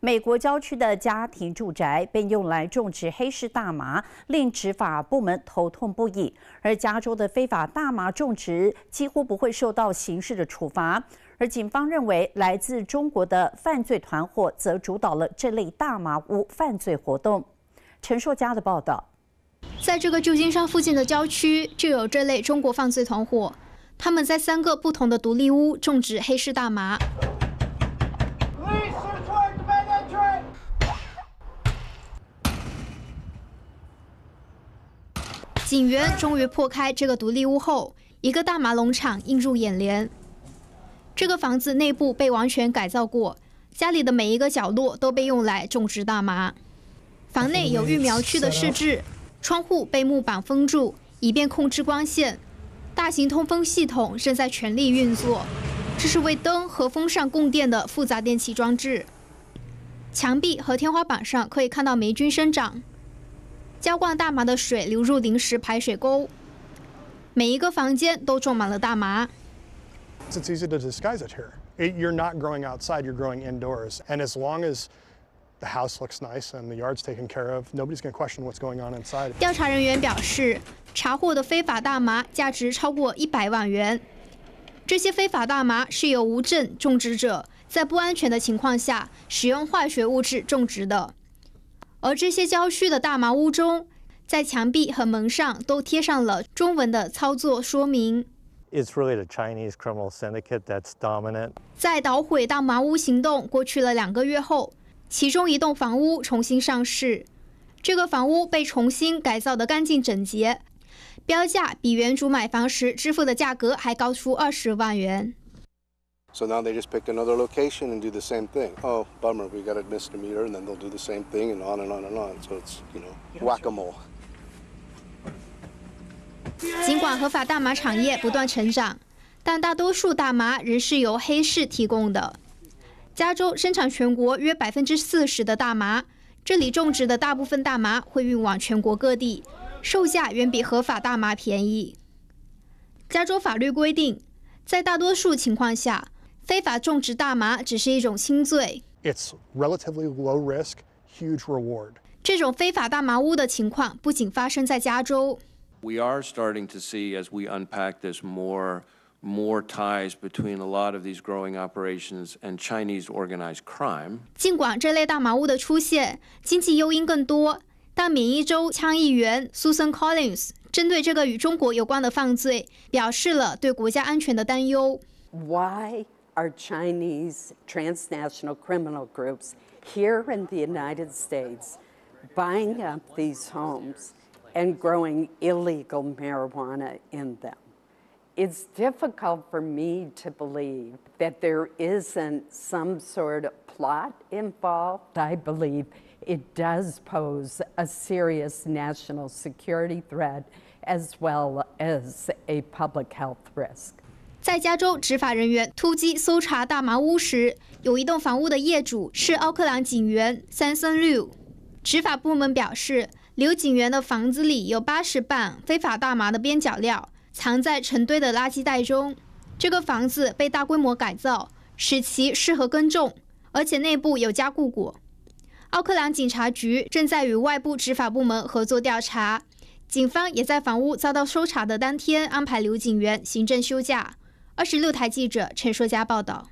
美国郊区的家庭住宅被用来种植黑市大麻，令执法部门头痛不已。而加州的非法大麻种植几乎不会受到刑事的处罚，而警方认为来自中国的犯罪团伙则主导了这类大麻屋犯罪活动。陈硕佳的报道，在这个旧金山附近的郊区就有这类中国犯罪团伙，他们在三个不同的独立屋种植黑市大麻。警员终于破开这个独立屋后，一个大麻农场映入眼帘。这个房子内部被完全改造过，家里的每一个角落都被用来种植大麻。房内有育苗区的设置，窗户被木板封住，以便控制光线。大型通风系统正在全力运作，这是为灯和风扇供电的复杂电器装置。墙壁和天花板上可以看到霉菌生长。浇灌大麻的水流入临时排水沟。每一个房间都种满了大麻。It's easy to disguise it here. You're not growing outside. You're growing indoors. And as long as the house looks nice and the yard's taken care of, nobody's going to question what's going on inside. 调查人员表示，查获的非法大麻价值超过一百万元。这些非法大麻是由无证种植者在不安全的情况下使用化学物质种植的。而这些郊区的大麻屋中，在墙壁和门上都贴上了中文的操作说明。在捣毁大麻屋行动过去了两个月后，其中一栋房屋重新上市。这个房屋被重新改造的干净整洁，标价比原主买房时支付的价格还高出二十万元。So now they just pick another location and do the same thing. Oh, bummer, we got to miss the meter, and then they'll do the same thing and on and on and on. So it's, you know, whack a mole. 尽管合法大麻产业不断成长，但大多数大麻仍是由黑市提供的。加州生产全国约百分之四十的大麻，这里种植的大部分大麻会运往全国各地，售价远比合法大麻便宜。加州法律规定，在大多数情况下，非法种植大麻只是一种轻罪。It's relatively risk, reward. huge low 这种非法大麻屋的情况不仅发生在加州。尽管这类大麻屋的出现经济诱因更多，但缅因州枪议员 Susan c o l l i n s 针对这个与中国有关的犯罪表示了对国家安全的担忧。Why? are Chinese transnational criminal groups here in the United States buying up these homes and growing illegal marijuana in them. It's difficult for me to believe that there isn't some sort of plot involved. I believe it does pose a serious national security threat as well as a public health risk. 在加州，执法人员突击搜查大麻屋时，有一栋房屋的业主是奥克兰警员三森六。执法部门表示，刘警员的房子里有八十磅非法大麻的边角料，藏在成堆的垃圾袋中。这个房子被大规模改造，使其适合耕种，而且内部有加固过。奥克兰警察局正在与外部执法部门合作调查。警方也在房屋遭到搜查的当天安排刘警员行政休假。二十六台记者陈硕佳报道。